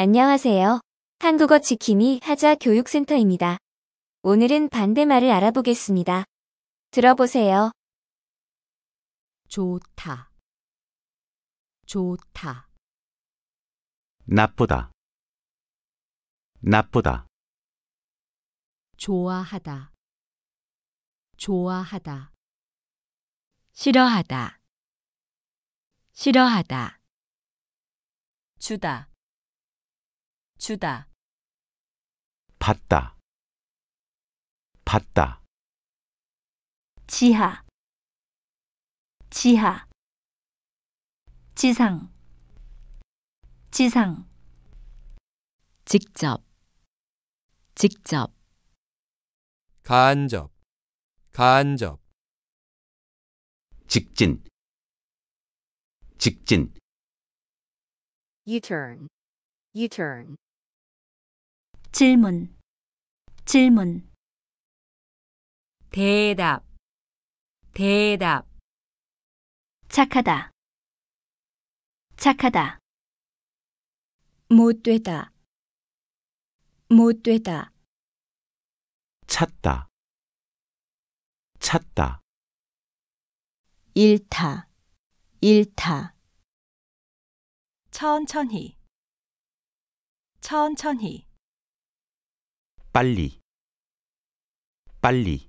안녕하세요. 한국어 지킴이 하자 교육센터입니다. 오늘은 반대말을 알아보겠습니다. 들어보세요. 좋다. 좋다. 나쁘다. 나쁘다. 좋아하다. 좋아하다. 싫어하다. 싫어하다. 주다. 주다 받다 받다 지하 지하 지상 지상 직접 직접 간접 간접 직진 직진 U-turn U-turn 질문, 질문. 대답, 대답. 착하다, 착하다. 못되다, 못되다. 찾다, 찾다. 일타, 일타. 천천히, 천천히. 빨리 빨리